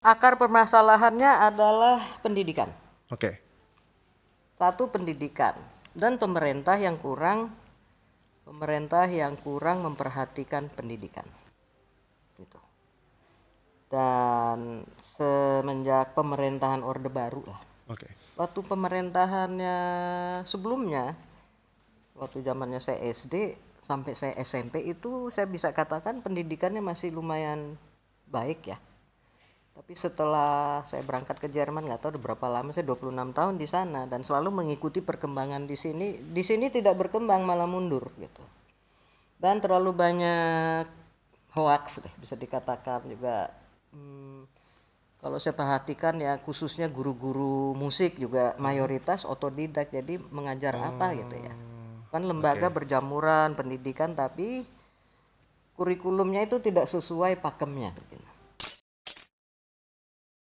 Akar permasalahannya adalah pendidikan. Oke. Okay. Satu pendidikan dan pemerintah yang kurang pemerintah yang kurang memperhatikan pendidikan. Gitu. Dan semenjak pemerintahan Orde Baru lah. Oke. Okay. Waktu pemerintahannya sebelumnya waktu zamannya saya SD sampai saya SMP itu saya bisa katakan pendidikannya masih lumayan baik ya tapi setelah saya berangkat ke Jerman nggak tahu berapa lama saya 26 tahun di sana dan selalu mengikuti perkembangan di sini di sini tidak berkembang malah mundur gitu dan terlalu banyak hoax deh bisa dikatakan juga hmm, kalau saya perhatikan ya khususnya guru-guru musik juga hmm. mayoritas otodidak jadi mengajar hmm. apa gitu ya kan lembaga okay. berjamuran pendidikan tapi kurikulumnya itu tidak sesuai pakemnya gitu